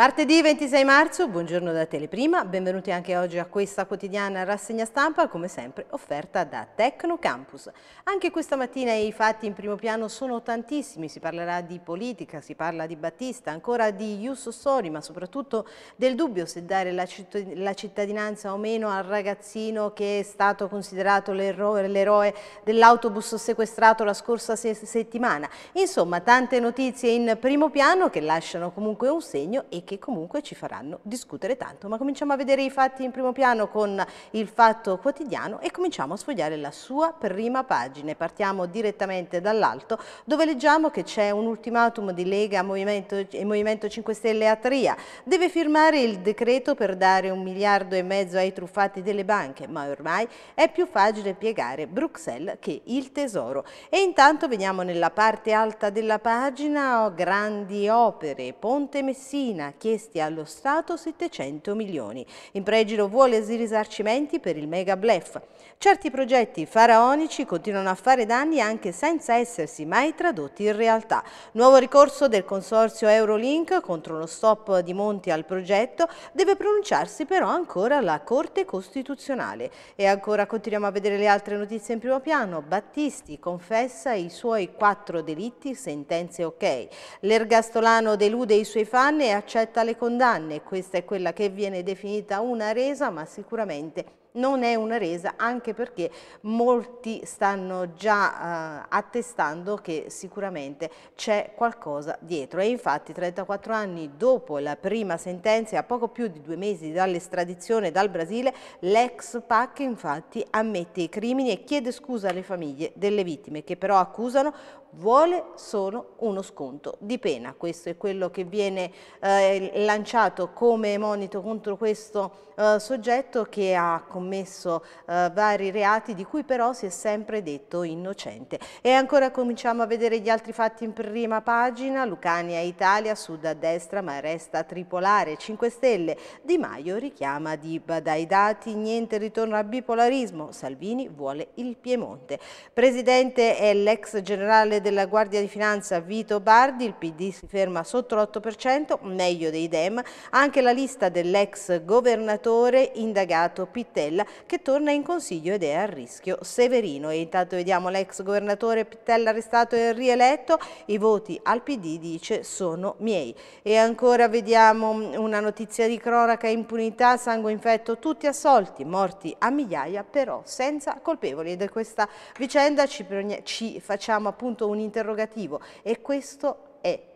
Martedì 26 marzo, buongiorno da Teleprima, benvenuti anche oggi a questa quotidiana rassegna stampa, come sempre offerta da Tecnocampus. Anche questa mattina i fatti in primo piano sono tantissimi, si parlerà di politica, si parla di Battista, ancora di Ius Sori, ma soprattutto del dubbio se dare la cittadinanza o meno al ragazzino che è stato considerato l'eroe dell'autobus sequestrato la scorsa se settimana. Insomma, tante notizie in primo piano che lasciano comunque un segno e che che comunque ci faranno discutere tanto. Ma cominciamo a vedere i fatti in primo piano con il Fatto Quotidiano e cominciamo a sfogliare la sua prima pagina. Partiamo direttamente dall'alto dove leggiamo che c'è un ultimatum di Lega Movimento, e Movimento 5 Stelle a Tria. Deve firmare il decreto per dare un miliardo e mezzo ai truffati delle banche, ma ormai è più facile piegare Bruxelles che il tesoro. E intanto veniamo nella parte alta della pagina, oh, grandi opere, Ponte Messina, richiesti allo Stato 700 milioni. In pregilo vuole risarcimenti per il mega blef. Certi progetti faraonici continuano a fare danni anche senza essersi mai tradotti in realtà. Nuovo ricorso del consorzio Eurolink contro lo stop di Monti al progetto deve pronunciarsi però ancora la Corte Costituzionale. E ancora continuiamo a vedere le altre notizie in primo piano. Battisti confessa i suoi quattro delitti, sentenze ok. L'ergastolano delude i suoi fan e accetta accetta le condanne, questa è quella che viene definita una resa, ma sicuramente non è una resa anche perché molti stanno già eh, attestando che sicuramente c'è qualcosa dietro e infatti 34 anni dopo la prima sentenza a poco più di due mesi dall'estradizione dal Brasile l'ex PAC infatti ammette i crimini e chiede scusa alle famiglie delle vittime che però accusano vuole solo uno sconto di pena. Questo è quello che viene eh, lanciato come monito contro questo eh, soggetto che ha commesso eh, vari reati di cui però si è sempre detto innocente. E ancora cominciamo a vedere gli altri fatti in prima pagina. Lucania Italia, sud a destra ma resta tripolare. 5 Stelle, Di Maio richiama Diba dai dati, niente ritorno al bipolarismo. Salvini vuole il Piemonte. Presidente è l'ex generale della Guardia di Finanza Vito Bardi, il PD si ferma sotto l'8%, meglio dei Dem, anche la lista dell'ex governatore indagato Pittella che torna in consiglio ed è a rischio Severino. E intanto vediamo l'ex governatore Pittella arrestato e rieletto, i voti al PD dice sono miei. E ancora vediamo mm, una notizia di cronaca, impunità, sangue infetto, tutti assolti, morti a migliaia però senza colpevoli. Ed è questa vicenda ci, ci facciamo appunto un un interrogativo e questo è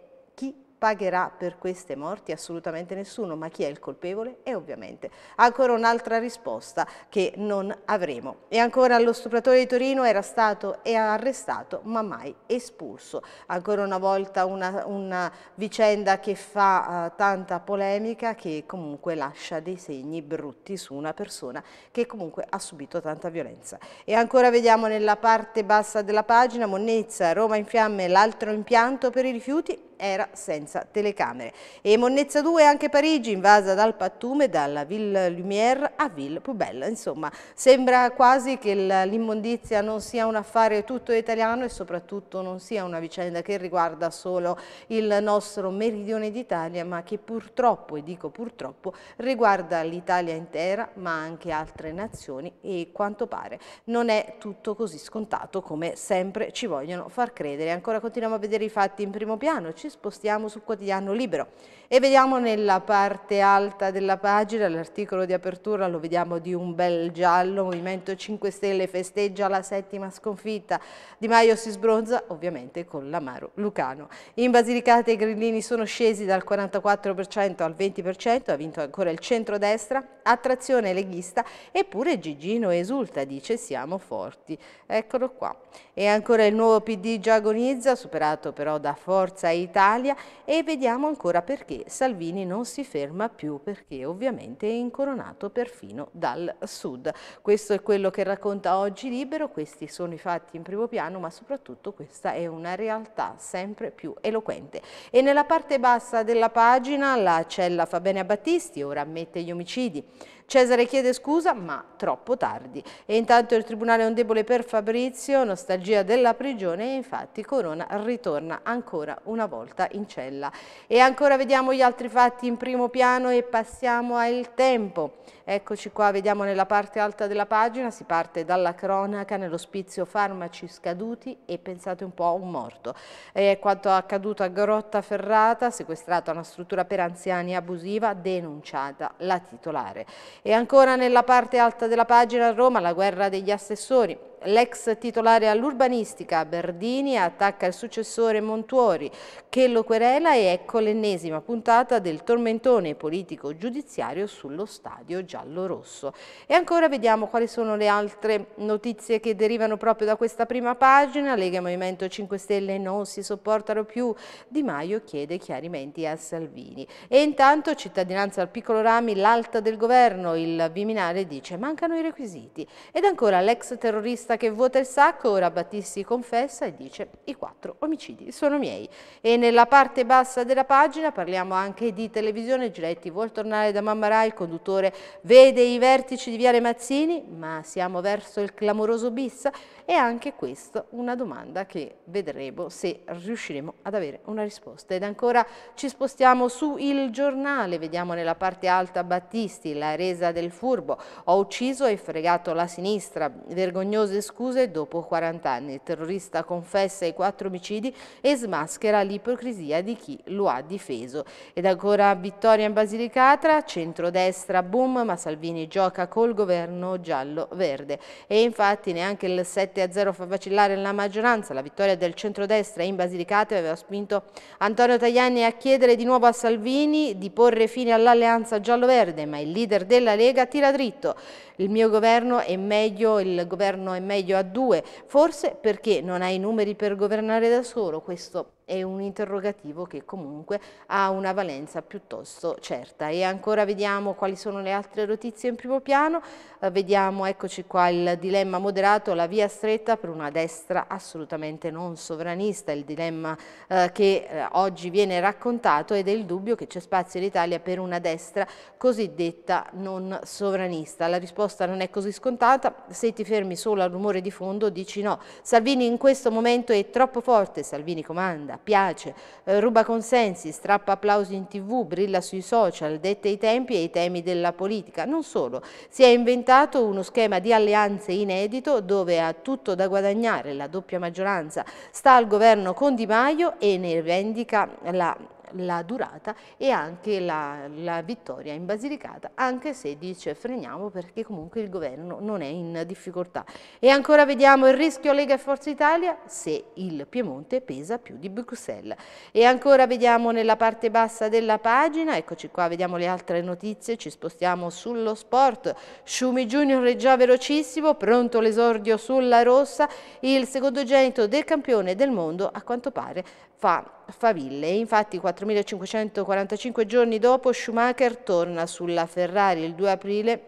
Pagherà per queste morti assolutamente nessuno, ma chi è il colpevole? E ovviamente ancora un'altra risposta che non avremo. E ancora lo stupratore di Torino era stato arrestato ma mai espulso. Ancora una volta una, una vicenda che fa uh, tanta polemica che comunque lascia dei segni brutti su una persona che comunque ha subito tanta violenza. E ancora vediamo nella parte bassa della pagina Monnezza, Roma in fiamme, l'altro impianto per i rifiuti era senza telecamere. E Monnezza 2 anche Parigi invasa dal pattume dalla Ville Lumière a Ville Poubelle. Insomma, sembra quasi che l'immondizia non sia un affare tutto italiano e soprattutto non sia una vicenda che riguarda solo il nostro meridione d'Italia, ma che purtroppo, e dico purtroppo, riguarda l'Italia intera, ma anche altre nazioni e quanto pare non è tutto così scontato come sempre ci vogliono far credere. Ancora continuiamo a vedere i fatti in primo piano, ci spostiamo sul quotidiano libero. E vediamo nella parte alta della pagina, l'articolo di apertura lo vediamo di un bel giallo, Movimento 5 Stelle festeggia la settima sconfitta, Di Maio si sbronza ovviamente con l'amaro Lucano. In Basilicata i grillini sono scesi dal 44% al 20%, ha vinto ancora il centrodestra, attrazione leghista, eppure Gigino esulta, dice siamo forti. Eccolo qua. E ancora il nuovo PD già agonizza, superato però da Forza Italia e vediamo ancora perché Salvini non si ferma più perché ovviamente è incoronato perfino dal Sud. Questo è quello che racconta oggi Libero, questi sono i fatti in primo piano, ma soprattutto questa è una realtà sempre più eloquente. E nella parte bassa della pagina la cella fa bene a Battisti, ora ammette gli omicidi. Cesare chiede scusa, ma troppo tardi. E intanto il tribunale è un debole per Fabrizio, nostalgia della prigione e infatti Corona ritorna ancora una volta in cella. E ancora vediamo gli altri fatti in primo piano e passiamo al tempo. Eccoci qua, vediamo nella parte alta della pagina, si parte dalla cronaca nell'ospizio farmaci scaduti e pensate un po' a un morto. È quanto accaduto a Grotta Ferrata, sequestrata una struttura per anziani abusiva, denunciata la titolare. E ancora nella parte alta della pagina a Roma la guerra degli assessori. L'ex titolare all'urbanistica Berdini attacca il successore Montuori che lo querela e ecco l'ennesima puntata del tormentone politico-giudiziario sullo stadio giallo-rosso. E ancora vediamo quali sono le altre notizie che derivano proprio da questa prima pagina. Lega Movimento 5 Stelle non si sopportano più, Di Maio chiede chiarimenti a Salvini. E intanto cittadinanza al piccolo Rami, l'alta del governo, il Viminale dice mancano i requisiti. Ed ancora l'ex terrorista terrorista che vuota il sacco, ora Battisti confessa e dice i quattro omicidi sono miei. E nella parte bassa della pagina parliamo anche di televisione, Giretti vuol tornare da Mamma Rai, il conduttore vede i vertici di Viale Mazzini, ma siamo verso il clamoroso bis? E anche questa una domanda che vedremo se riusciremo ad avere una risposta. Ed ancora ci spostiamo su Il Giornale, vediamo nella parte alta Battisti, la resa del furbo, ho ucciso e fregato la sinistra, vergognoso cose scuse dopo 40 anni. Il terrorista confessa i quattro omicidi e smaschera l'ipocrisia di chi lo ha difeso. Ed ancora vittoria in Basilicata, centrodestra boom, ma Salvini gioca col governo giallo-verde. E infatti neanche il 7-0 fa vacillare la maggioranza. La vittoria del centrodestra in Basilicata aveva spinto Antonio Tajani a chiedere di nuovo a Salvini di porre fine all'alleanza giallo-verde, ma il leader della Lega tira dritto il mio governo è meglio, il governo è meglio a due, forse perché non ha i numeri per governare da solo, questo è un interrogativo che comunque ha una valenza piuttosto certa e ancora vediamo quali sono le altre notizie in primo piano eh, vediamo eccoci qua il dilemma moderato la via stretta per una destra assolutamente non sovranista il dilemma eh, che eh, oggi viene raccontato ed è il dubbio che c'è spazio in Italia per una destra cosiddetta non sovranista la risposta non è così scontata se ti fermi solo al rumore di fondo dici no Salvini in questo momento è troppo forte Salvini comanda lavora, piace, eh, ruba consensi, strappa applausi in tv, brilla sui social, dette i tempi e i temi della politica. Non solo, si è inventato uno schema di alleanze inedito dove ha tutto da guadagnare la doppia maggioranza, sta al governo con Di Maio e ne rivendica la la durata e anche la, la vittoria in Basilicata, anche se dice freniamo perché comunque il governo non è in difficoltà. E ancora vediamo il rischio Lega e Forza Italia se il Piemonte pesa più di Bruxelles. E ancora vediamo nella parte bassa della pagina, eccoci qua, vediamo le altre notizie, ci spostiamo sullo sport. Schumi Junior è già velocissimo, pronto l'esordio sulla rossa, il secondo genito del campione del mondo a quanto pare fa faville. Infatti 4.545 giorni dopo Schumacher torna sulla Ferrari il 2 aprile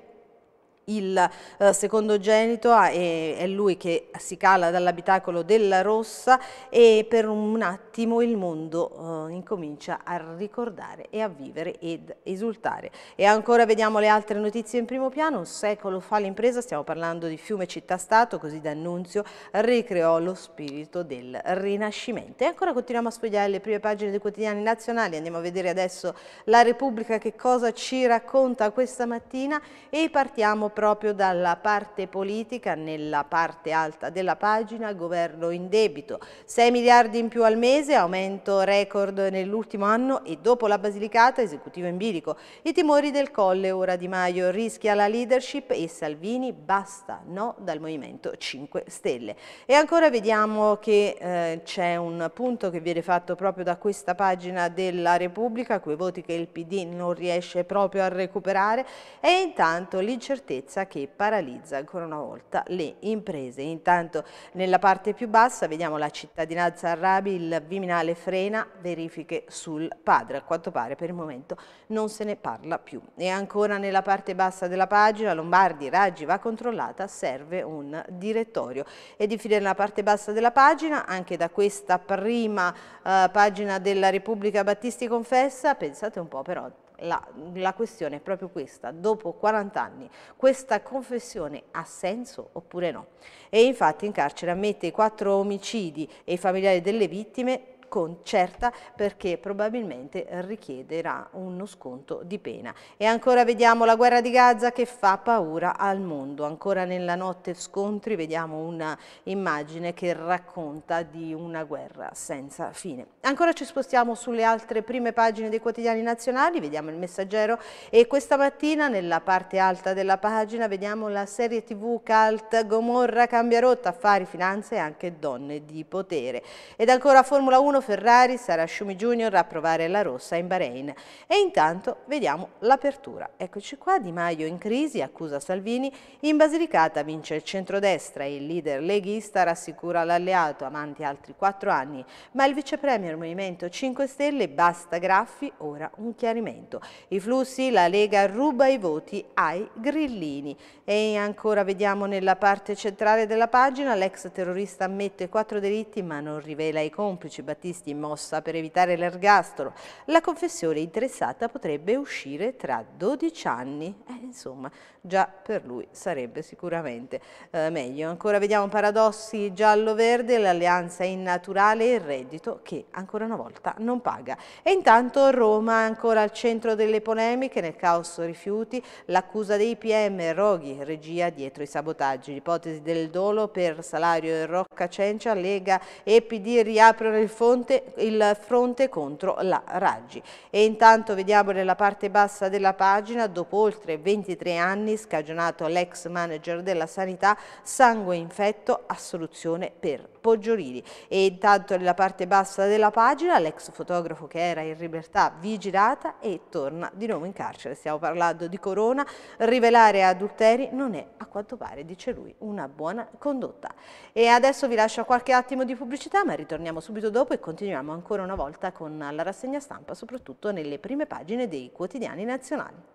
il eh, secondo genito ah, è, lui che si cala dall'abitacolo della Rossa e per un attimo il mondo eh, incomincia a ricordare e a vivere ed esultare. E ancora vediamo le altre notizie in primo piano, un secolo fa l'impresa, stiamo parlando di Fiume Città Stato, così D'Annunzio ricreò lo spirito del Rinascimento. E ancora continuiamo a sfogliare le prime pagine dei quotidiani nazionali, andiamo a vedere adesso la Repubblica che cosa ci racconta questa mattina e partiamo proprio dalla parte politica nella parte alta della pagina, governo in debito, 6 miliardi in più al mese, aumento record nell'ultimo anno e dopo la Basilicata esecutivo in bilico, i timori del Colle, ora Di Maio rischia la leadership e Salvini basta no dal Movimento 5 Stelle. E ancora vediamo che eh, c'è un punto che viene fatto proprio da questa pagina della Repubblica, quei voti che il PD non riesce proprio a recuperare e intanto l'incertezza sicurezza che paralizza ancora una volta le imprese. Intanto nella parte più bassa vediamo la cittadinanza Arrabi, il Viminale frena verifiche sul padre, a quanto pare per il momento non se ne parla più. E ancora nella parte bassa della pagina Lombardi, Raggi va controllata, serve un direttorio. Ed infine nella parte bassa della pagina, anche da questa prima eh, pagina della Repubblica Battisti Confessa, pensate un po' però la, la questione è proprio questa, dopo 40 anni questa confessione ha senso oppure no? E infatti in carcere ammette i quattro omicidi e i familiari delle vittime con certa perché probabilmente richiederà uno sconto di pena. E ancora vediamo la guerra di Gaza che fa paura al mondo. Ancora nella notte scontri vediamo un'immagine che racconta di una guerra senza fine. Ancora ci spostiamo sulle altre prime pagine dei quotidiani nazionali, vediamo il messaggero e questa mattina nella parte alta della pagina vediamo la serie tv Cult Gomorra, Cambia Rotta, Affari, Finanze e anche Donne di Potere. Ed ancora Formula 1 Paolo Ferrari sarà Schumi Junior a provare la rossa in Bahrain. E intanto vediamo l'apertura. Eccoci qua, Di Maio in crisi, accusa Salvini, in Basilicata vince il centrodestra e il leader leghista rassicura l'alleato amanti altri quattro anni, ma il vicepremier Movimento 5 Stelle basta graffi, ora un chiarimento. I flussi, la Lega ruba i voti ai grillini. E ancora vediamo nella parte centrale della pagina, l'ex terrorista ammette quattro delitti ma non rivela i complici, Battista artisti in mossa per evitare l'ergastolo. La confessione interessata potrebbe uscire tra 12 anni. Eh, insomma, già per lui sarebbe sicuramente eh, meglio. Ancora vediamo paradossi giallo-verde, l'alleanza innaturale e il reddito che ancora una volta non paga. E intanto Roma ancora al centro delle polemiche, nel caos rifiuti, l'accusa dei PM, Roghi, regia dietro i sabotaggi, l'ipotesi del dolo per salario e Rocca Cencia, Lega e PD riaprono il fondo fronte, il fronte contro la Raggi. E intanto vediamo nella parte bassa della pagina, dopo oltre 23 anni scagionato l'ex manager della sanità, sangue infetto, assoluzione per Poggiolini. E intanto nella parte bassa della pagina l'ex fotografo che era in libertà vigilata e torna di nuovo in carcere. Stiamo parlando di Corona, rivelare adulteri non è a quanto pare, dice lui, una buona condotta. E adesso vi lascio qualche attimo di pubblicità ma ritorniamo subito dopo e continuiamo ancora una volta con la rassegna stampa, soprattutto nelle prime pagine dei quotidiani nazionali.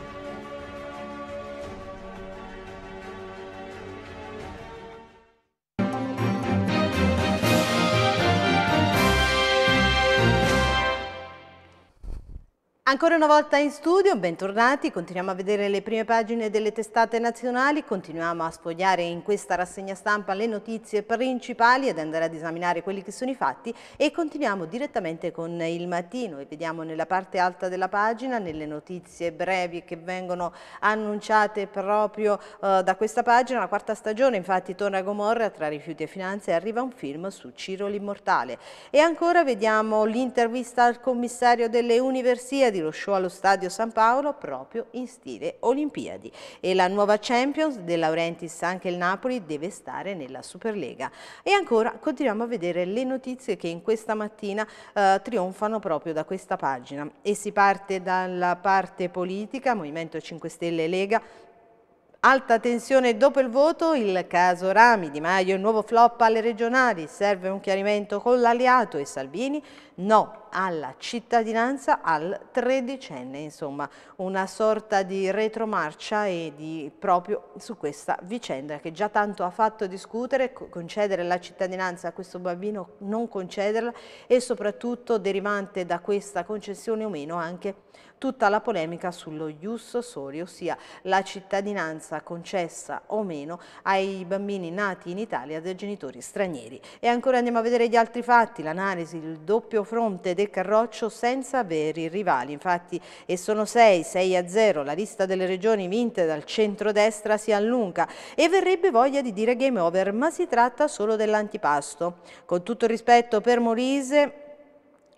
Ancora una volta in studio, bentornati, continuiamo a vedere le prime pagine delle testate nazionali, continuiamo a sfogliare in questa rassegna stampa le notizie principali ed andare ad esaminare quelli che sono i fatti e continuiamo direttamente con il mattino e vediamo nella parte alta della pagina, nelle notizie brevi che vengono annunciate proprio eh, da questa pagina, la quarta stagione infatti torna a Gomorra tra rifiuti e finanze e arriva un film su Ciro l'immortale. E ancora vediamo l'intervista al commissario delle università lo show allo Stadio San Paolo proprio in stile Olimpiadi. E la nuova Champions De Laurentiis anche il Napoli deve stare nella Superlega. E ancora continuiamo a vedere le notizie che in questa mattina eh, trionfano proprio da questa pagina. E si parte dalla parte politica, Movimento 5 Stelle e Lega, Alta tensione dopo il voto, il caso Rami, Di Maio, il nuovo flop alle regionali, serve un chiarimento con l'aliato e Salvini, no alla cittadinanza al tredicenne, insomma una sorta di retromarcia e di proprio su questa vicenda che già tanto ha fatto discutere, concedere la cittadinanza a questo bambino, non concederla e soprattutto derivante da questa concessione o meno anche tutta la polemica sullo ius sori, ossia la cittadinanza concessa o meno ai bambini nati in Italia da genitori stranieri. E ancora andiamo a vedere gli altri fatti, l'analisi, il doppio fronte del Carroccio senza veri rivali. Infatti e sono 6, 6 a 0, la lista delle regioni vinte dal centrodestra si allunga e verrebbe voglia di dire game over, ma si tratta solo dell'antipasto. Con tutto il rispetto per Molise,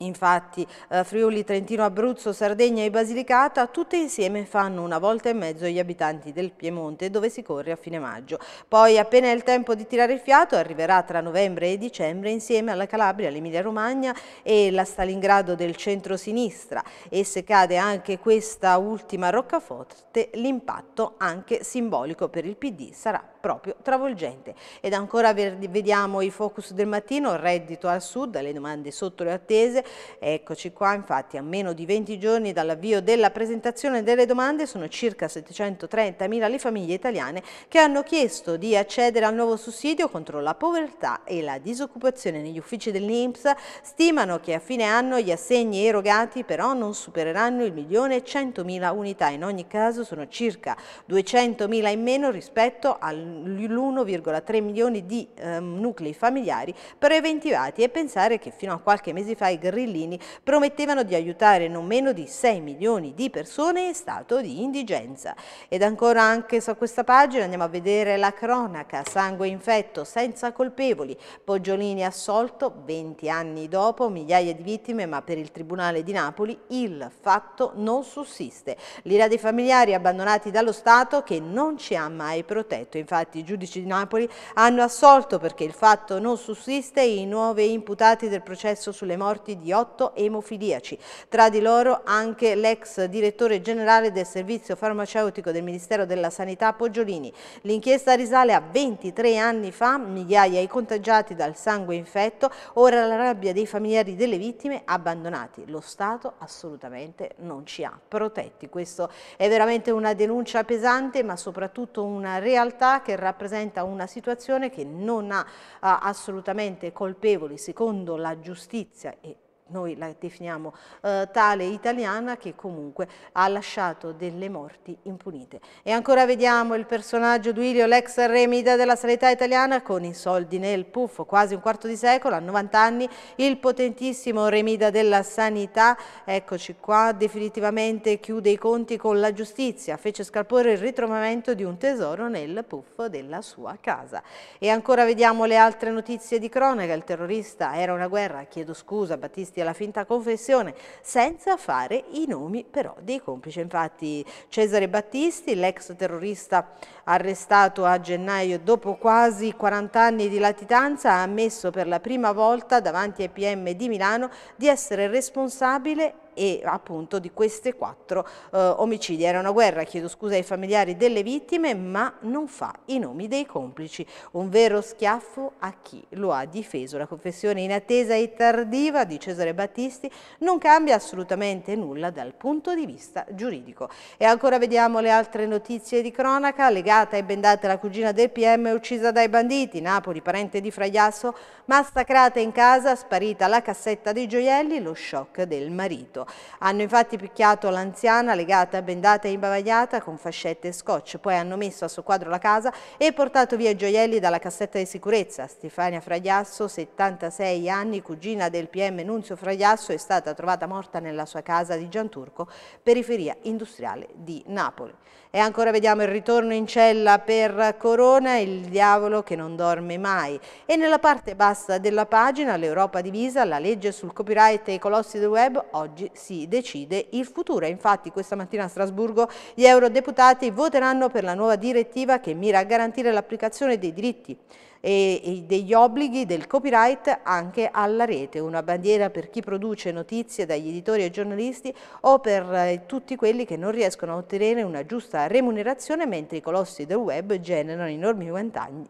Infatti eh, Friuli, Trentino, Abruzzo, Sardegna e Basilicata tutte insieme fanno una volta e mezzo gli abitanti del Piemonte dove si corre a fine maggio. Poi appena è il tempo di tirare il fiato arriverà tra novembre e dicembre insieme alla Calabria, all'Emilia Romagna e la Stalingrado del centro-sinistra e se cade anche questa ultima roccaforte l'impatto anche simbolico per il PD sarà proprio travolgente. Ed ancora vediamo i focus del mattino, reddito al sud, le domande sotto le attese, eccoci qua infatti a meno di 20 giorni dall'avvio della presentazione delle domande sono circa 730.000 le famiglie italiane che hanno chiesto di accedere al nuovo sussidio contro la povertà e la disoccupazione negli uffici dell'Inps, stimano che a fine anno gli assegni erogati però non supereranno il milione e 100.000 unità, in ogni caso sono circa 200.000 in meno rispetto al l'1,3 milioni di eh, nuclei familiari preventivati e pensare che fino a qualche mese fa i grillini promettevano di aiutare non meno di 6 milioni di persone in stato di indigenza. Ed ancora anche su questa pagina andiamo a vedere la cronaca, sangue infetto, senza colpevoli, Poggiolini assolto 20 anni dopo, migliaia di vittime ma per il Tribunale di Napoli il fatto non sussiste. L'ira dei familiari abbandonati dallo Stato che non ci ha mai protetto, infatti Infatti i giudici di Napoli hanno assolto perché il fatto non sussiste i nuovi imputati del processo sulle morti di otto emofiliaci. Tra di loro anche l'ex direttore generale del servizio farmaceutico del Ministero della Sanità Poggiolini. L'inchiesta risale a 23 anni fa, migliaia i contagiati dal sangue infetto, ora la rabbia dei familiari delle vittime abbandonati. Lo Stato assolutamente non ci ha protetti. Questo è veramente una denuncia pesante ma soprattutto una realtà che che rappresenta una situazione che non ha eh, assolutamente colpevoli secondo la giustizia e noi la definiamo eh, tale italiana che comunque ha lasciato delle morti impunite. E ancora vediamo il personaggio Duilio, l'ex remida della sanità italiana con i soldi nel puffo, quasi un quarto di secolo, a 90 anni, il potentissimo remida della sanità, eccoci qua, definitivamente chiude i conti con la giustizia, fece scalpore il ritrovamento di un tesoro nel puffo della sua casa. E ancora vediamo le altre notizie di cronaca, il terrorista era una guerra, chiedo scusa, Battisti alla finta confessione, senza fare i nomi però dei complici. Infatti Cesare Battisti, l'ex terrorista arrestato a gennaio dopo quasi 40 anni di latitanza, ha ammesso per la prima volta davanti ai PM di Milano di essere responsabile e appunto di queste quattro eh, omicidi. Era una guerra, chiedo scusa ai familiari delle vittime, ma non fa i nomi dei complici. Un vero schiaffo a chi lo ha difeso. La confessione inattesa e tardiva di Cesare Battisti non cambia assolutamente nulla dal punto di vista giuridico. E ancora vediamo le altre notizie di cronaca. Legata e bendata la cugina del PM uccisa dai banditi, Napoli, parente di Fragliasso, massacrata in casa, sparita la cassetta dei gioielli, lo shock del marito. Hanno infatti picchiato l'anziana legata, bendata e imbavagliata con fascette e scotch, poi hanno messo a soquadro la casa e portato via i gioielli dalla cassetta di sicurezza. Stefania Fragliasso, 76 anni, cugina del PM Nunzio Fragliasso, è stata trovata morta nella sua casa di Gianturco, periferia industriale di Napoli. E ancora vediamo il ritorno in cella per Corona, il diavolo che non dorme mai. E nella parte bassa della pagina, l'Europa divisa, la legge sul copyright e i colossi del web, oggi si decide il futuro. Infatti questa mattina a Strasburgo gli eurodeputati voteranno per la nuova direttiva che mira a garantire l'applicazione dei diritti e degli obblighi del copyright anche alla rete, una bandiera per chi produce notizie dagli editori e giornalisti o per eh, tutti quelli che non riescono a ottenere una giusta remunerazione mentre i colossi del web generano enormi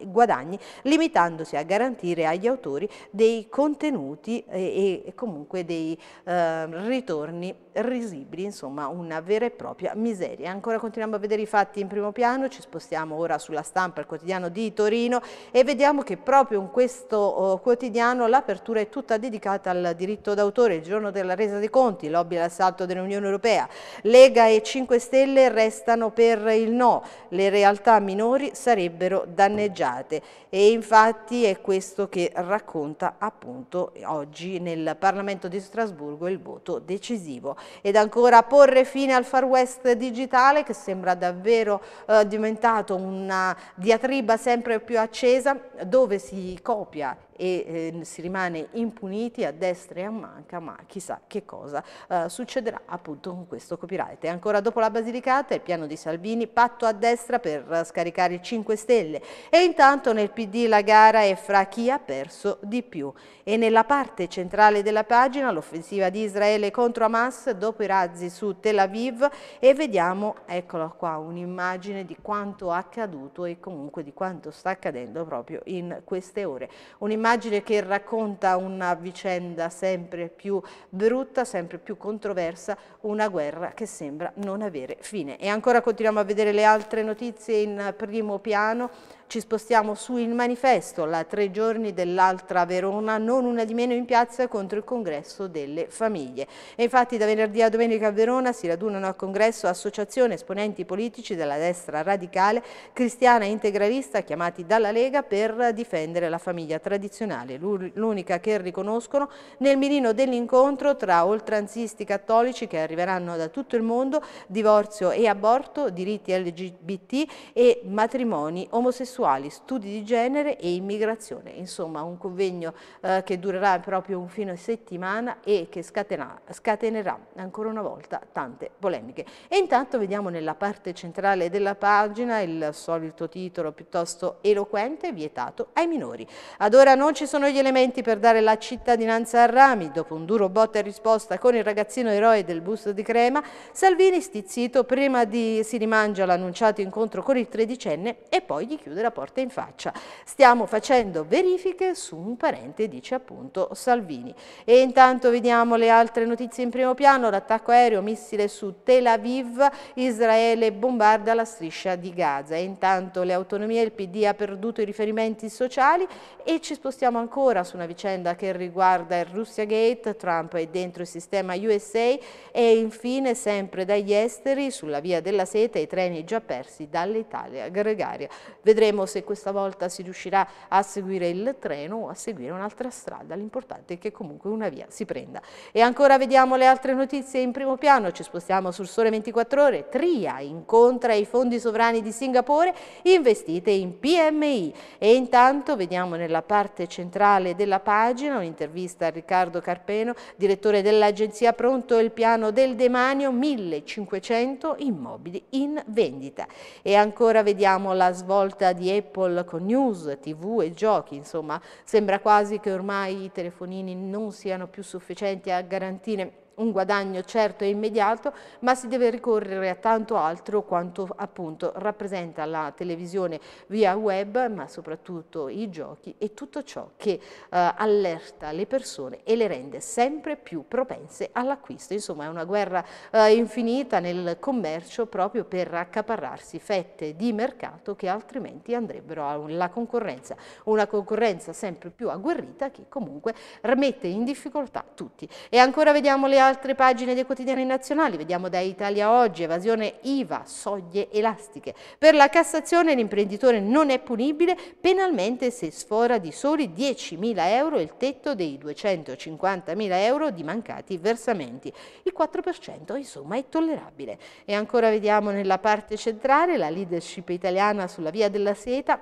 guadagni limitandosi a garantire agli autori dei contenuti eh, e, comunque dei eh, ritorni risibili, insomma una vera e propria miseria. Ancora continuiamo a vedere i fatti in primo piano, ci spostiamo ora sulla stampa, il quotidiano di Torino e vediamo vediamo che proprio in questo oh, quotidiano l'apertura è tutta dedicata al diritto d'autore, il giorno della resa dei conti, lobby all'assalto dell'Unione Europea, Lega e 5 Stelle restano per il no, le realtà minori sarebbero danneggiate e infatti è questo che racconta appunto oggi nel Parlamento di Strasburgo il voto decisivo. Ed ancora porre fine al far west digitale che sembra davvero eh, diventato una diatriba sempre più accesa dove si copia e eh, si rimane impuniti a destra e a manca, ma chissà che cosa eh, succederà appunto con questo copyright. E ancora dopo la Basilicata, il piano di Salvini, patto a destra per eh, scaricare il 5 Stelle e intanto nel PD la gara è fra chi ha perso di più. E nella parte centrale della pagina l'offensiva di Israele contro Hamas dopo i razzi su Tel Aviv e vediamo, eccola qua, un'immagine di quanto accaduto e comunque di quanto sta accadendo proprio in queste ore. Un'immagine un'immagine che racconta una vicenda sempre più brutta, sempre più controversa, una guerra che sembra non avere fine. E ancora continuiamo a vedere le altre notizie in primo piano, ci spostiamo su Il Manifesto, la tre giorni dell'altra Verona, non una di meno in piazza contro il congresso delle famiglie. E infatti da venerdì a domenica a Verona si radunano al congresso associazioni esponenti politici della destra radicale, cristiana e integralista chiamati dalla Lega per difendere la famiglia tradizionale, l'unica che riconoscono nel mirino dell'incontro tra oltranzisti cattolici che arriveranno da tutto il mondo, divorzio e aborto, diritti LGBT e matrimoni omosessuali sessuali, studi di genere e immigrazione. Insomma un convegno eh, che durerà proprio un fine settimana e che scatena, scatenerà ancora una volta tante polemiche. E intanto vediamo nella parte centrale della pagina il solito titolo piuttosto eloquente vietato ai minori. Ad ora non ci sono gli elementi per dare la cittadinanza a Rami, dopo un duro botta e risposta con il ragazzino eroe del busto di crema, Salvini stizzito prima di si rimangia l'annunciato incontro con il tredicenne e poi gli chiude la porta in faccia. Stiamo facendo verifiche su un parente, dice appunto Salvini. E intanto vediamo le altre notizie in primo piano, l'attacco aereo missile su Tel Aviv, Israele bombarda la striscia di Gaza. E intanto le autonomie, il PD ha perduto i riferimenti sociali e ci spostiamo ancora su una vicenda che riguarda il Russia Gate, Trump è dentro il sistema USA e infine sempre dagli esteri sulla via della seta i treni già persi dall'Italia gregaria. Vedremo vedremo se questa volta si riuscirà a seguire il treno o a seguire un'altra strada, l'importante è che comunque una via si prenda. E ancora vediamo le altre notizie in primo piano, ci spostiamo sul Sole 24 Ore, TRIA incontra i fondi sovrani di Singapore investite in PMI e intanto vediamo nella parte centrale della pagina un'intervista a Riccardo Carpeno, direttore dell'agenzia Pronto il piano del demanio 1500 immobili in vendita. E ancora vediamo la svolta di di Apple con news, tv e giochi, insomma sembra quasi che ormai i telefonini non siano più sufficienti a garantire un guadagno certo e immediato, ma si deve ricorrere a tanto altro quanto appunto rappresenta la televisione via web, ma soprattutto i giochi e tutto ciò che eh, allerta le persone e le rende sempre più propense all'acquisto. Insomma è una guerra eh, infinita nel commercio proprio per accaparrarsi fette di mercato che altrimenti andrebbero alla concorrenza, una concorrenza sempre più agguerrita che comunque mette in difficoltà tutti. E ancora vediamo le altre pagine dei quotidiani nazionali, vediamo da Italia Oggi, evasione IVA, soglie elastiche. Per la Cassazione l'imprenditore non è punibile penalmente se sfora di soli 10.000 euro il tetto dei 250.000 euro di mancati versamenti. Il 4% insomma è tollerabile. E ancora vediamo nella parte centrale la leadership italiana sulla via della seta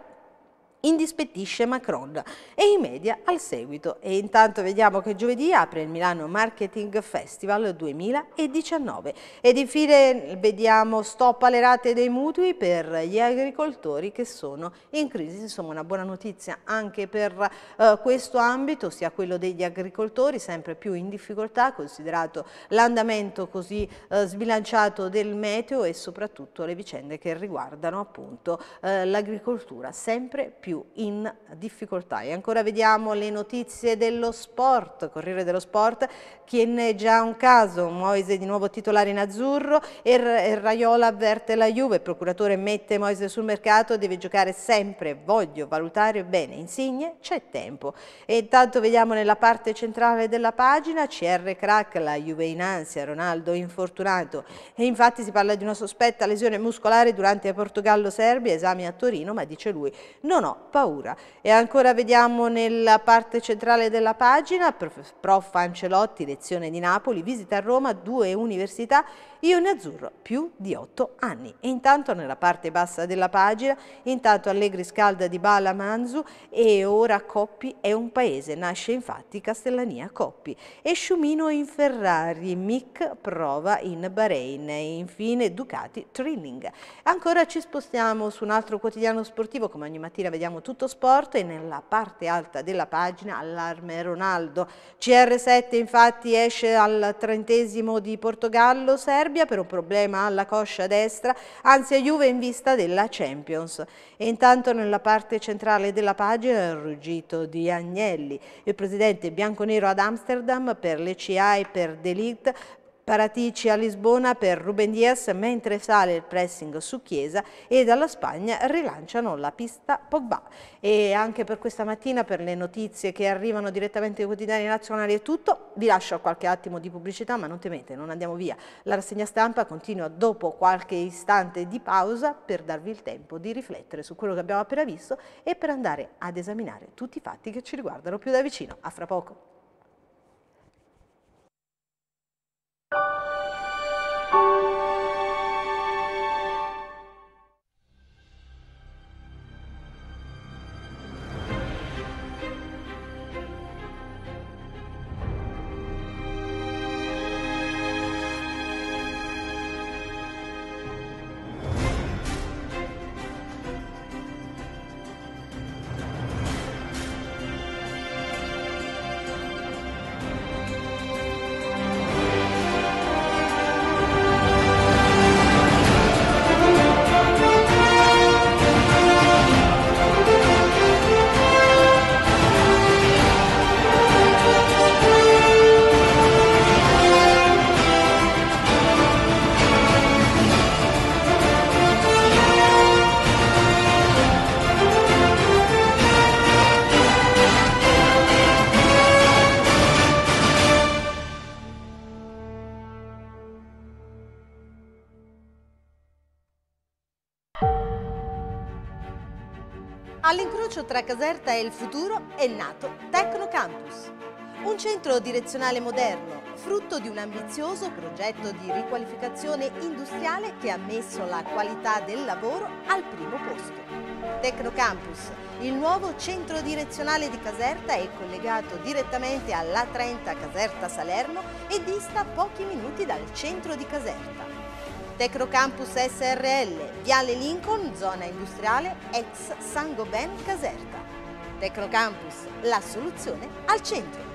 indispettisce Macron e i media al seguito. E intanto vediamo che giovedì apre il Milano Marketing Festival 2019 ed infine vediamo stop alle rate dei mutui per gli agricoltori che sono in crisi, insomma una buona notizia anche per eh, questo ambito, sia quello degli agricoltori sempre più in difficoltà considerato l'andamento così eh, sbilanciato del meteo e soprattutto le vicende che riguardano appunto eh, l'agricoltura sempre più più in difficoltà. E ancora vediamo le notizie dello sport, Corriere dello Sport, già un caso, Moise di nuovo titolare in azzurro e er, er, Raiola avverte la Juve, il procuratore mette Moise sul mercato, deve giocare sempre, voglio valutare bene, insigne, c'è tempo. E intanto vediamo nella parte centrale della pagina, CR crack, la Juve in ansia, Ronaldo infortunato e infatti si parla di una sospetta lesione muscolare durante Portogallo-Serbia, esami a Torino, ma dice lui non ho paura. E ancora vediamo nella parte centrale della pagina, prof. Ancelotti, lezione di Napoli, visita a Roma due università, io in azzurro più di otto anni. E intanto nella parte bassa della pagina, intanto Allegri scalda di Bala Manzu e ora Coppi è un paese, nasce infatti Castellania Coppi. E Sciumino in Ferrari, Mick prova in Bahrain e infine Ducati Trilling. Ancora ci spostiamo su un altro quotidiano sportivo, come ogni mattina vediamo cerchiamo tutto sport e nella parte alta della pagina allarme Ronaldo. CR7 infatti esce al trentesimo di Portogallo-Serbia per un problema alla coscia destra, anzi a Juve in vista della Champions. E intanto nella parte centrale della pagina il ruggito di Agnelli. Il presidente bianconero ad Amsterdam per le CA e per Delict Paratici a Lisbona per Ruben Dias mentre sale il pressing su Chiesa e dalla Spagna rilanciano la pista Pogba. E anche per questa mattina, per le notizie che arrivano direttamente dai quotidiani nazionali è tutto. Vi lascio qualche attimo di pubblicità, ma non temete, non andiamo via. La rassegna stampa continua dopo qualche istante di pausa per darvi il tempo di riflettere su quello che abbiamo appena visto e per andare ad esaminare tutti i fatti che ci riguardano più da vicino. A fra poco. è il futuro è nato Tecnocampus, un centro direzionale moderno, frutto di un ambizioso progetto di riqualificazione industriale che ha messo la qualità del lavoro al primo posto. Tecnocampus, il nuovo centro direzionale di Caserta è collegato direttamente alla 30 Caserta Salerno e dista pochi minuti dal centro di Caserta. Tecnocampus SRL, Viale Lincoln, zona industriale, ex San Sangoben Caserta. Tecnocampus, la soluzione al centro.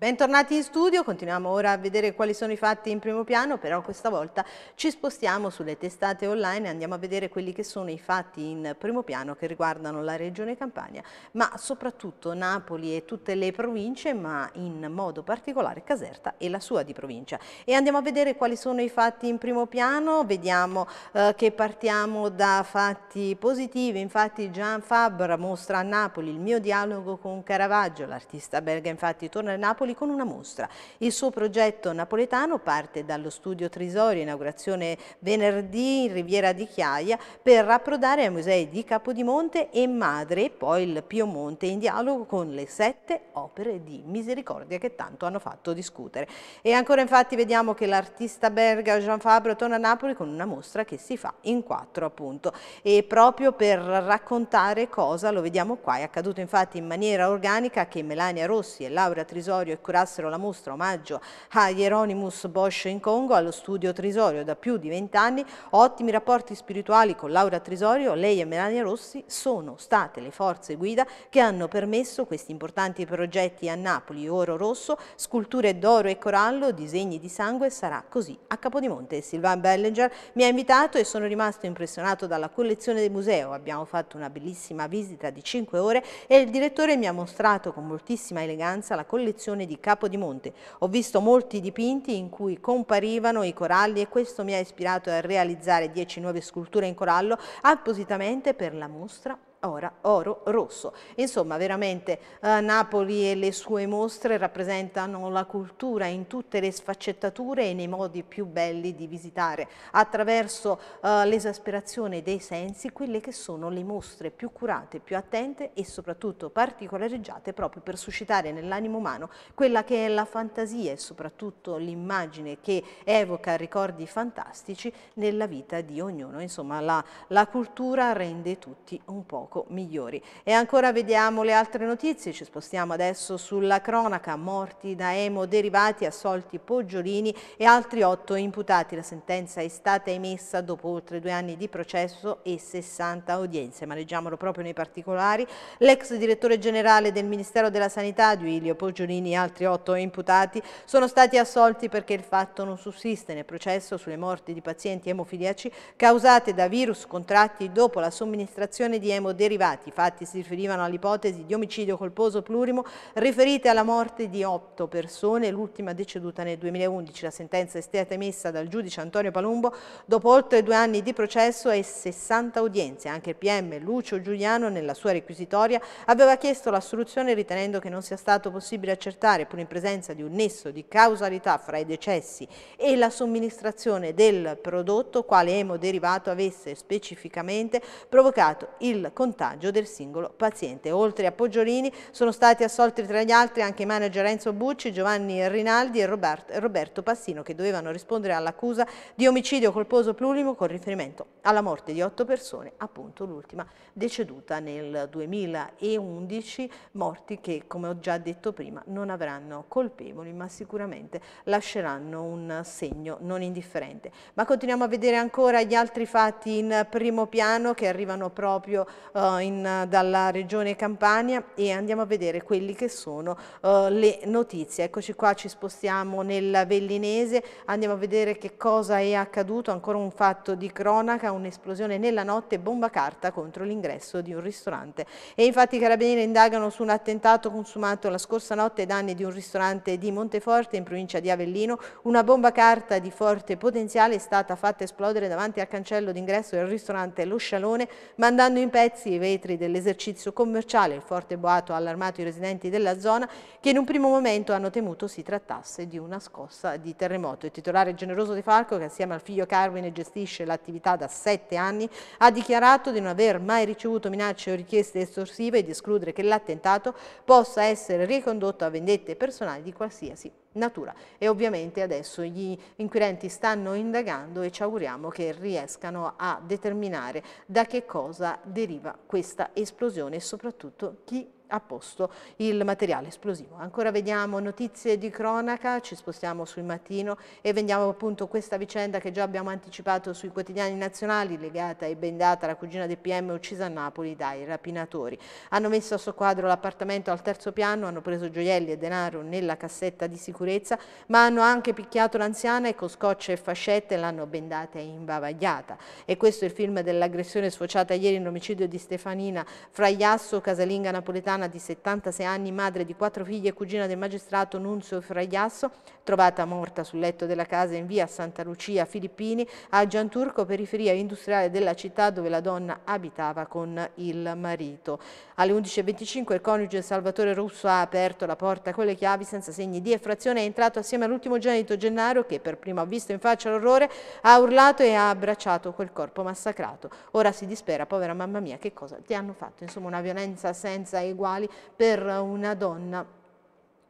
Bentornati in studio, continuiamo ora a vedere quali sono i fatti in primo piano, però questa volta ci spostiamo sulle testate online e andiamo a vedere quelli che sono i fatti in primo piano che riguardano la regione Campania, ma soprattutto Napoli e tutte le province, ma in modo particolare Caserta e la sua di provincia. E andiamo a vedere quali sono i fatti in primo piano, vediamo eh, che partiamo da fatti positivi, infatti Gian Fabra mostra a Napoli il mio dialogo con Caravaggio, l'artista belga infatti torna a Napoli teatrali con una mostra. Il suo progetto napoletano parte dallo studio Trisorio, inaugurazione venerdì in Riviera di Chiaia, per approdare ai musei di Capodimonte e Madre e poi il Piemonte in dialogo con le sette opere di misericordia che tanto hanno fatto discutere. E ancora infatti vediamo che l'artista belga Jean Fabro torna a Napoli con una mostra che si fa in quattro appunto e proprio per raccontare cosa lo vediamo qua è accaduto infatti in maniera organica che Melania Rossi e Laura Trisorio curassero la mostra omaggio a Hieronymus Bosch in Congo allo studio Trisorio da più di vent'anni. Ottimi rapporti spirituali con Laura Trisorio, lei e Melania Rossi sono state le forze guida che hanno permesso questi importanti progetti a Napoli, oro rosso, sculture d'oro e corallo, disegni di sangue, sarà così a Capodimonte. Silvan Bellinger mi ha invitato e sono rimasto impressionato dalla collezione del museo. Abbiamo fatto una bellissima visita di 5 ore e il direttore mi ha mostrato con moltissima eleganza la collezione di di Capodimonte. Ho visto molti dipinti in cui comparivano i coralli e questo mi ha ispirato a realizzare 10 nuove sculture in corallo appositamente per la mostra ora oro rosso. Insomma, veramente eh, Napoli e le sue mostre rappresentano la cultura in tutte le sfaccettature e nei modi più belli di visitare, attraverso eh, l'esasperazione dei sensi, quelle che sono le mostre più curate, più attente e soprattutto particolareggiate proprio per suscitare nell'animo umano quella che è la fantasia e soprattutto l'immagine che evoca ricordi fantastici nella vita di ognuno. Insomma, la, la cultura rende tutti un po' poco migliori. E ancora vediamo le altre notizie, ci spostiamo adesso sulla cronaca, morti da emo derivati, assolti Poggiolini e altri otto imputati. La sentenza è stata emessa dopo oltre due anni di processo e 60 udienze, ma leggiamolo proprio nei particolari. L'ex direttore generale del Ministero della Sanità, Duilio Poggiolini e altri otto imputati sono stati assolti perché il fatto non sussiste nel processo sulle morti di pazienti emofiliaci causate da virus contratti dopo la somministrazione di emo derivati. I fatti si riferivano all'ipotesi di omicidio colposo plurimo riferite alla morte di otto persone, l'ultima deceduta nel 2011. La sentenza è stata emessa dal giudice Antonio Palumbo dopo oltre due anni di processo e 60 udienze. Anche il PM Lucio Giuliano nella sua requisitoria aveva chiesto l'assoluzione ritenendo che non sia stato possibile accertare, pur in presenza di un nesso di causalità fra i decessi e la somministrazione del prodotto, quale emoderivato avesse specificamente provocato il contagio contagio del singolo paziente. Oltre a Poggiolini sono stati assolti tra gli altri anche i manager Enzo Bucci, Giovanni Rinaldi e Roberto Passino che dovevano rispondere all'accusa di omicidio colposo plurimo con riferimento alla morte di otto persone, appunto l'ultima deceduta nel 2011, morti che come ho già detto prima non avranno colpevoli ma sicuramente lasceranno un segno non indifferente. Ma continuiamo a vedere ancora gli altri fatti in primo piano che arrivano proprio uh, eh, in, dalla regione Campania e andiamo a vedere quelli che sono eh, le notizie. Eccoci qua, ci spostiamo nel Vellinese, andiamo a vedere che cosa è accaduto, ancora un fatto di cronaca, un'esplosione nella notte, bomba carta contro l'ingresso di un ristorante. E infatti i carabinieri indagano su un attentato consumato la scorsa notte ai danni di un ristorante di Monteforte in provincia di Avellino, una bomba carta di forte potenziale è stata fatta esplodere davanti al cancello d'ingresso del ristorante Lo Scialone, mandando in pezzi i vetri dell'esercizio commerciale, il forte boato ha allarmato i residenti della zona che in un primo momento hanno temuto si trattasse di una scossa di terremoto. Il titolare generoso di Falco, che assieme al figlio Carmine gestisce l'attività da sette anni, ha dichiarato di non aver mai ricevuto minacce o richieste estorsive e di escludere che l'attentato possa essere ricondotto a vendette personali di qualsiasi natura e ovviamente adesso gli inquirenti stanno indagando e ci auguriamo che riescano a determinare da che cosa deriva questa esplosione e soprattutto chi a posto il materiale esplosivo. Ancora vediamo notizie di cronaca, ci spostiamo sul mattino e vediamo appunto questa vicenda che già abbiamo anticipato sui quotidiani nazionali legata e bendata alla cugina del PM uccisa a Napoli dai rapinatori. Hanno messo a soqquadro l'appartamento al terzo piano, hanno preso gioielli e denaro nella cassetta di sicurezza, ma hanno anche picchiato l'anziana e con scocce e fascette l'hanno bendata e imbavagliata. E questo è il film dell'aggressione sfociata ieri in omicidio di Stefanina Fraiasso, casalinga napoletana Fontana, di 76 anni, madre di quattro figli e cugina del magistrato Nunzio Fragliasso, trovata morta sul letto della casa in via Santa Lucia Filippini a Gianturco, periferia industriale della città dove la donna abitava con il marito. Alle 11.25 il coniuge Salvatore Russo ha aperto la porta con le chiavi senza segni di effrazione, è entrato assieme all'ultimo genito Gennaro che per primo ha visto in faccia l'orrore, ha urlato e ha abbracciato quel corpo massacrato. Ora si dispera, povera mamma mia, che cosa ti hanno fatto? Insomma una violenza senza eguali sessuali per una donna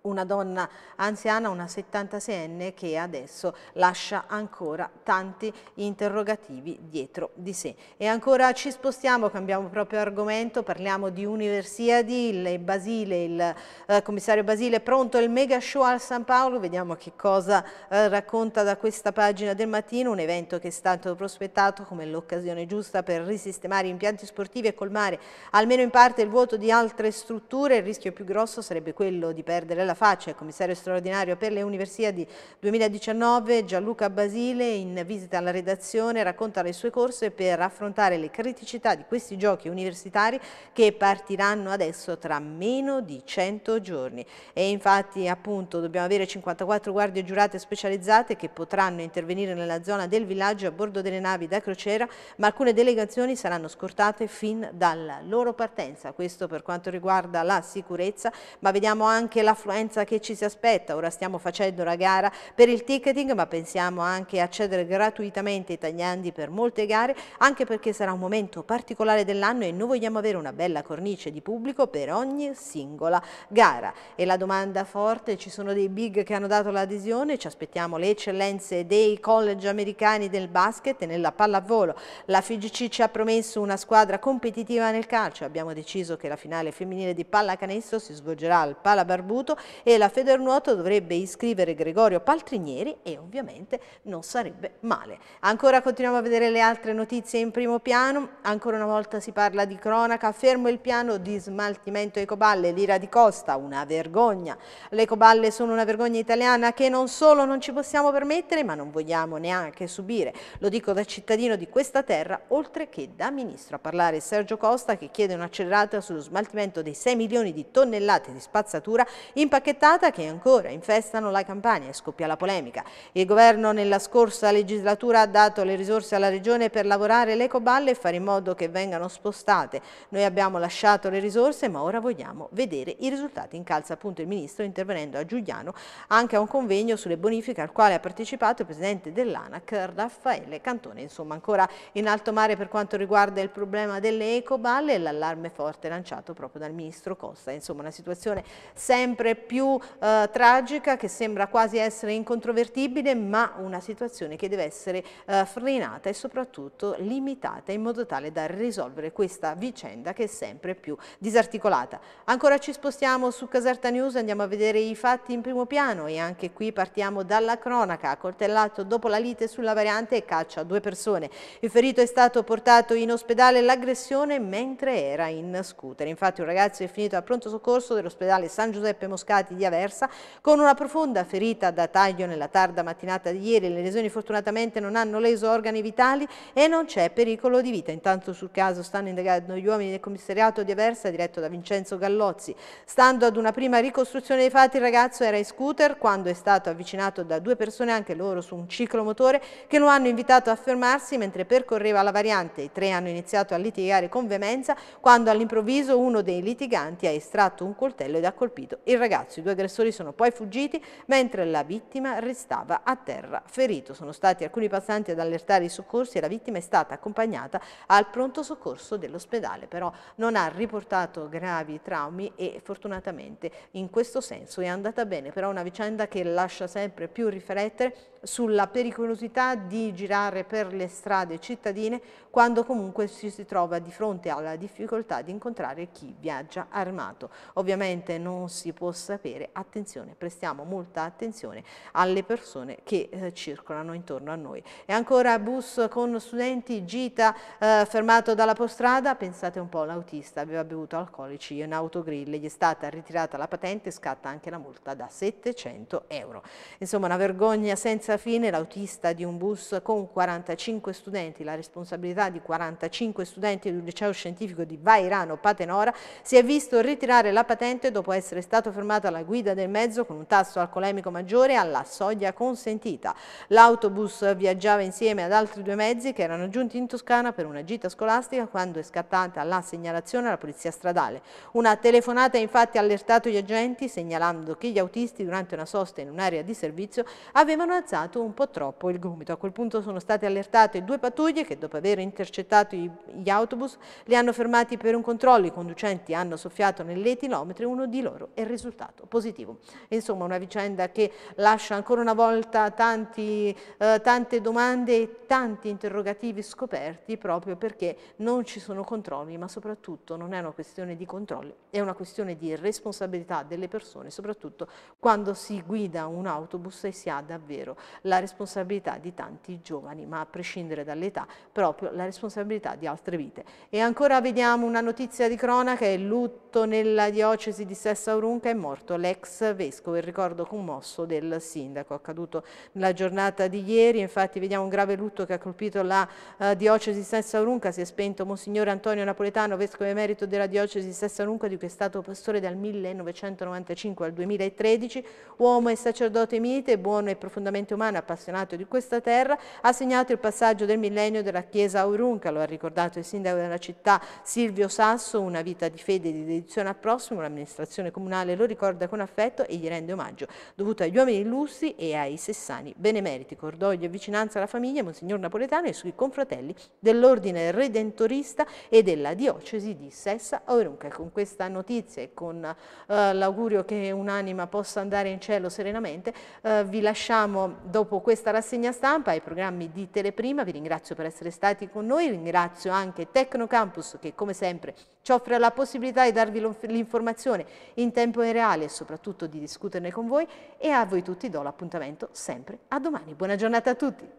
una donna anziana, una 76enne che adesso lascia ancora tanti interrogativi dietro di sé. E ancora ci spostiamo, cambiamo proprio argomento, parliamo di Universiadi, il, Basile, il eh, commissario Basile è pronto, il mega show al San Paolo, vediamo che cosa eh, racconta da questa pagina del mattino, un evento che è stato prospettato come l'occasione giusta per risistemare impianti sportivi e colmare almeno in parte il vuoto di altre strutture, il rischio più grosso sarebbe quello di perdere la faccia il commissario straordinario per le università di 2019, Gianluca Basile, in visita alla redazione, racconta le sue corse per affrontare le criticità di questi giochi universitari che partiranno adesso tra meno di 100 giorni. E infatti appunto dobbiamo avere 54 guardie giurate specializzate che potranno intervenire nella zona del villaggio a bordo delle navi da crociera, ma alcune delegazioni saranno scortate fin dalla loro partenza. Questo per quanto riguarda la sicurezza, ma vediamo anche l'affluenza affluenza che ci si aspetta. Ora stiamo facendo la gara per il ticketing, ma pensiamo anche a accedere gratuitamente ai tagliandi per molte gare, anche perché sarà un momento particolare dell'anno e noi vogliamo avere una bella cornice di pubblico per ogni singola gara. E la domanda forte, ci sono dei big che hanno dato l'adesione, ci aspettiamo le eccellenze dei college americani del basket e nella pallavolo. La FIGC ci ha promesso una squadra competitiva nel calcio, abbiamo deciso che la finale femminile di pallacanestro si svolgerà al Barbuto e la Federnuoto dovrebbe iscrivere Gregorio Paltrinieri e ovviamente non sarebbe male. Ancora continuiamo a vedere le altre notizie in primo piano, ancora una volta si parla di cronaca, fermo il piano di smaltimento Ecoballe, l'ira di Costa, una vergogna. Le Ecoballe sono una vergogna italiana che non solo non ci possiamo permettere ma non vogliamo neanche subire, lo dico da cittadino di questa terra oltre che da ministro. A parlare Sergio Costa che chiede un'accelerata sullo smaltimento dei 6 milioni di tonnellate di spazzatura in Pakistan impacchettata che ancora infestano la Campania e scoppia la polemica. Il governo nella scorsa legislatura ha dato le risorse alla regione per lavorare le coballe e fare in modo che vengano spostate. Noi abbiamo lasciato le risorse ma ora vogliamo vedere i risultati. Incalza appunto il ministro intervenendo a Giuliano anche a un convegno sulle bonifiche al quale ha partecipato il presidente dell'ANAC Raffaele Cantone. Insomma ancora in alto mare per quanto riguarda il problema delle ecoballe e l'allarme forte lanciato proprio dal ministro Costa. Insomma una situazione sempre più più eh, tragica che sembra quasi essere incontrovertibile ma una situazione che deve essere eh, frenata e soprattutto limitata in modo tale da risolvere questa vicenda che è sempre più disarticolata. Ancora ci spostiamo su Caserta News, andiamo a vedere i fatti in primo piano e anche qui partiamo dalla cronaca, coltellato dopo la lite sulla variante e caccia due persone. Il ferito è stato portato in ospedale l'aggressione mentre era in scooter. Infatti un ragazzo è finito al pronto soccorso dell'ospedale San Giuseppe Moscati Fossati di Aversa, con una profonda ferita da taglio nella tarda mattinata di ieri. Le lesioni fortunatamente non hanno leso organi vitali e non c'è pericolo di vita. Intanto sul caso stanno indagando gli uomini del commissariato di Aversa diretto da Vincenzo Gallozzi. Stando ad una prima ricostruzione dei fatti, il ragazzo era in scooter quando è stato avvicinato da due persone, anche loro su un ciclomotore, che lo hanno invitato a fermarsi mentre percorreva la variante. I tre hanno iniziato a litigare con veemenza quando all'improvviso uno dei litiganti ha estratto un coltello ed ha colpito il ragazzo ragazzo. I due aggressori sono poi fuggiti mentre la vittima restava a terra ferito. Sono stati alcuni passanti ad allertare i soccorsi e la vittima è stata accompagnata al pronto soccorso dell'ospedale, però non ha riportato gravi traumi e fortunatamente in questo senso è andata bene, però una vicenda che lascia sempre più riflettere sulla pericolosità di girare per le strade cittadine quando comunque ci si trova di fronte alla difficoltà di incontrare chi viaggia armato. Ovviamente non si può sapere, attenzione, prestiamo molta attenzione alle persone che eh, circolano intorno a noi. E ancora bus con studenti, gita eh, fermato postrada, pensate un po', l'autista aveva bevuto alcolici in autogrill, gli è stata ritirata la patente scatta anche la multa da 700 euro. Insomma una vergogna senza stessa fine l'autista di un bus con 45 studenti, la responsabilità di 45 studenti del liceo scientifico di Vairano Patenora, si è visto ritirare la patente dopo essere stato fermato alla guida del mezzo con un tasso alcolemico maggiore alla soglia consentita. L'autobus viaggiava insieme ad altri due mezzi che erano giunti in Toscana per una gita scolastica quando è scattata la segnalazione alla polizia stradale. Una telefonata ha infatti allertato gli agenti segnalando che gli autisti durante una sosta in un'area di servizio avevano alzato allungato un po' troppo il gomito. A quel punto sono state allertate due pattuglie che dopo aver intercettato gli autobus li hanno fermati per un controllo. I conducenti hanno soffiato nell'etilometro e uno di loro è risultato positivo. Insomma una vicenda che lascia ancora una volta tanti, eh, tante domande e tanti interrogativi scoperti proprio perché non ci sono controlli ma soprattutto non è una questione di controlli, è una questione di responsabilità delle persone soprattutto quando si guida un autobus e si ha davvero la responsabilità di tanti giovani, ma a prescindere dall'età, proprio la responsabilità di altre vite. E ancora vediamo una notizia di cronaca, è lutto nella diocesi di Sessa Aurunca, è morto l'ex vescovo, il ricordo commosso del sindaco, accaduto nella giornata di ieri, infatti vediamo un grave lutto che ha colpito la eh, diocesi di Sessa Aurunca, si è spento Monsignore Antonio Napoletano, vescovo emerito della diocesi di Sessa Aurunca, di cui è stato pastore dal 1995 al 2013, uomo e sacerdote mite, buono e profondamente umano, romano appassionato di questa terra, ha segnato il passaggio del millennio della Chiesa Aurunca, lo ha ricordato il sindaco della città Silvio Sasso, una vita di fede e di dedizione al prossimo, l'amministrazione comunale lo ricorda con affetto e gli rende omaggio, dovuto agli uomini illustri e ai sessani benemeriti, cordoglio e vicinanza alla famiglia, Monsignor Napoletano e sui confratelli dell'ordine redentorista e della diocesi di Sessa Aurunca. Con questa notizia e con eh, l'augurio che un'anima possa andare in cielo serenamente, eh, vi lasciamo dopo questa rassegna stampa ai programmi di Teleprima, vi ringrazio per essere stati con noi, ringrazio anche Tecnocampus che come sempre ci offre la possibilità di darvi l'informazione in tempo reale e soprattutto di discuterne con voi e a voi tutti do l'appuntamento sempre a domani. Buona giornata a tutti!